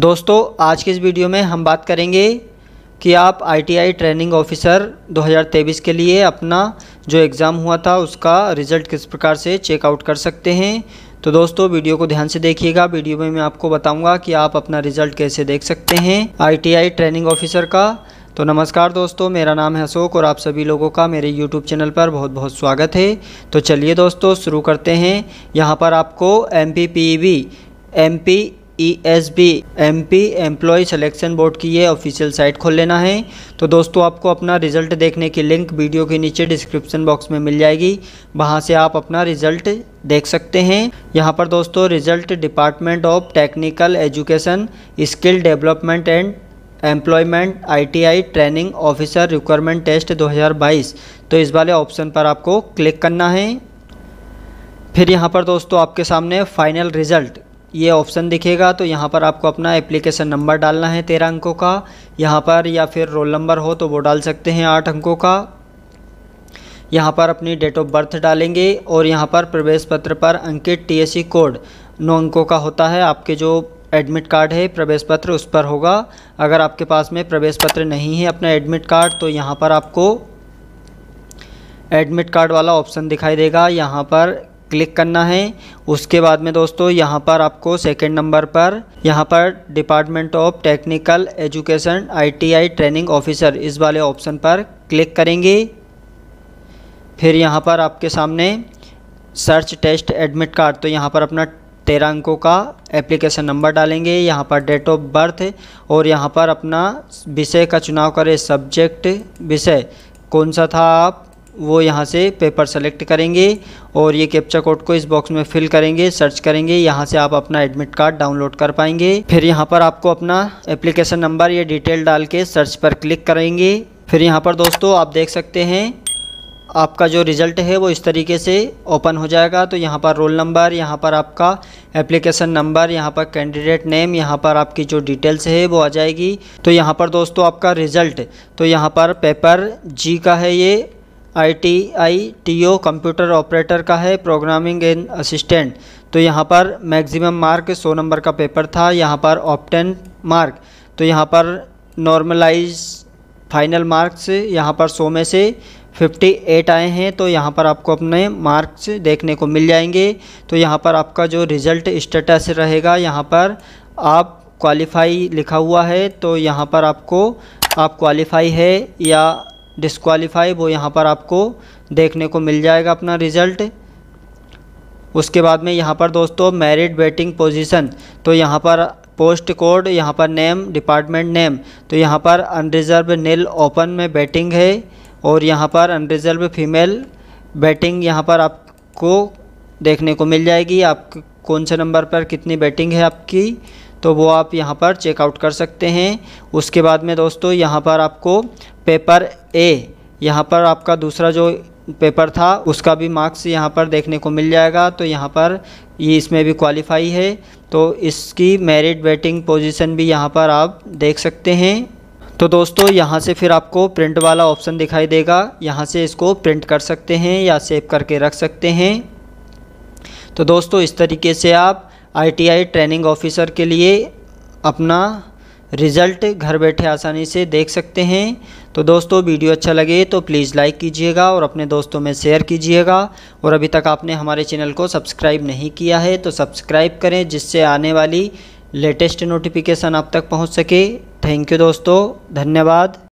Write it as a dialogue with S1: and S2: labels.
S1: दोस्तों आज के इस वीडियो में हम बात करेंगे कि आप आईटीआई ट्रेनिंग ऑफिसर 2023 के लिए अपना जो एग्ज़ाम हुआ था उसका रिज़ल्ट किस प्रकार से चेकआउट कर सकते हैं तो दोस्तों वीडियो को ध्यान से देखिएगा वीडियो में मैं आपको बताऊंगा कि आप अपना रिज़ल्ट कैसे देख सकते हैं आईटीआई ट्रेनिंग ऑफिसर का तो नमस्कार दोस्तों मेरा नाम है अशोक और आप सभी लोगों का मेरे यूट्यूब चैनल पर बहुत बहुत स्वागत है तो चलिए दोस्तों शुरू करते हैं यहाँ पर आपको M P P B M P E S B M P employ selection board की ये ऑफिशियल साइट खोल लेना है तो दोस्तों आपको अपना रिजल्ट देखने की लिंक वीडियो के नीचे डिस्क्रिप्शन बॉक्स में मिल जाएगी वहाँ से आप अपना रिजल्ट देख सकते हैं यहाँ पर दोस्तों result department of technical education skill development and employment ITI training officer requirement test 2022 तो इस वाले ऑप्शन पर आपको क्लिक करना है फिर यहाँ पर दोस्तों आपके सामने फाइनल रिजल्ट ये ऑप्शन दिखेगा तो यहाँ पर आपको अपना एप्लीकेशन नंबर डालना है तेरह अंकों का यहाँ पर या फिर रोल नंबर हो तो वो डाल सकते हैं आठ अंकों का यहाँ पर अपनी डेट ऑफ बर्थ डालेंगे और यहाँ पर प्रवेश पत्र पर अंकित टी कोड नौ अंकों का होता है आपके जो एडमिट कार्ड है प्रवेश पत्र उस पर होगा अगर आपके पास में प्रवेश पत्र नहीं है अपना एडमिट कार्ड तो यहाँ पर आपको एडमिट कार्ड वाला ऑप्शन दिखाई देगा यहाँ पर क्लिक करना है उसके बाद में दोस्तों यहाँ पर आपको सेकेंड नंबर पर यहाँ पर department of technical education ITI training officer इस वाले ऑप्शन पर क्लिक करेंगे फिर यहाँ पर आपके सामने सर्च टेस्ट एडमिट कार्ड तो यहाँ पर अपना तेरह अंकों का एप्लीकेशन नंबर डालेंगे यहाँ पर डेट ऑफ बर्थ और यहाँ पर अपना विषय का चुनाव करें सब्जेक्ट विषय कौन सा था आप वो यहाँ से पेपर सेलेक्ट करेंगे और ये कैप्चा कोड को इस बॉक्स में फिल करेंगे सर्च करेंगे यहाँ से आप अपना एडमिट कार्ड डाउनलोड कर पाएंगे फिर यहाँ पर आपको अपना एप्लीकेशन नंबर या डिटेल डाल के सर्च पर क्लिक करेंगे फिर यहाँ पर दोस्तों आप देख सकते हैं आपका जो रिज़ल्ट है वो इस तरीके से ओपन हो जाएगा तो यहाँ पर रोल नंबर यहाँ पर आपका एप्लीकेशन नंबर यहाँ पर कैंडिडेट नेम यहाँ पर आपकी जो डिटेल्स है वो आ जाएगी तो यहाँ पर दोस्तों आपका रिज़ल्ट तो यहाँ पर पेपर जी का है ये I T O computer operator का है प्रोग्रामिंग एंड असिस्टेंट तो यहाँ पर मैक्सिमम मार्क सौ नंबर का पेपर था यहाँ पर ऑप्टेन मार्क तो यहाँ पर नॉर्मलाइज फाइनल मार्क्स यहाँ पर सौ में से 58 आए हैं तो यहाँ पर आपको अपने मार्क्स देखने को मिल जाएंगे तो यहाँ पर आपका जो रिज़ल्ट स्टेटस रहेगा यहाँ पर आप क्वालिफाई लिखा हुआ है तो यहाँ पर आपको आप क्वालिफाई है या डिस्कवालीफाई वो यहाँ पर आपको देखने को मिल जाएगा अपना रिज़ल्ट उसके बाद में यहाँ पर दोस्तों मेरिट वेटिंग पोजीशन तो यहाँ पर पोस्ट कोड यहाँ पर नेम डिपार्टमेंट नेम तो यहाँ पर अनरिज़र्व नील ओपन में बैटिंग है और यहाँ पर अनरिज़र्व फीमेल बैटिंग यहाँ पर आपको देखने को मिल जाएगी आप कौन से नंबर पर कितनी बैटिंग है आपकी तो वो आप यहाँ पर चेकआउट कर सकते हैं उसके बाद में दोस्तों यहाँ पर आपको पेपर ए यहाँ पर आपका दूसरा जो पेपर था उसका भी मार्क्स यहाँ पर देखने को मिल जाएगा तो यहाँ पर ये इसमें भी क्वालिफाई है तो इसकी मेरिट वेटिंग पोजीशन भी यहाँ पर आप देख सकते हैं तो दोस्तों यहाँ से फिर आपको प्रिंट वाला ऑप्शन दिखाई देगा यहाँ से इसको प्रिंट कर सकते हैं या सेव करके रख सकते हैं तो दोस्तों इस तरीके से आप आई ट्रेनिंग ऑफिसर के लिए अपना रिज़ल्ट घर बैठे आसानी से देख सकते हैं तो दोस्तों वीडियो अच्छा लगे तो प्लीज़ लाइक कीजिएगा और अपने दोस्तों में शेयर कीजिएगा और अभी तक आपने हमारे चैनल को सब्सक्राइब नहीं किया है तो सब्सक्राइब करें जिससे आने वाली लेटेस्ट नोटिफिकेशन आप तक पहुंच सके थैंक यू दोस्तों धन्यवाद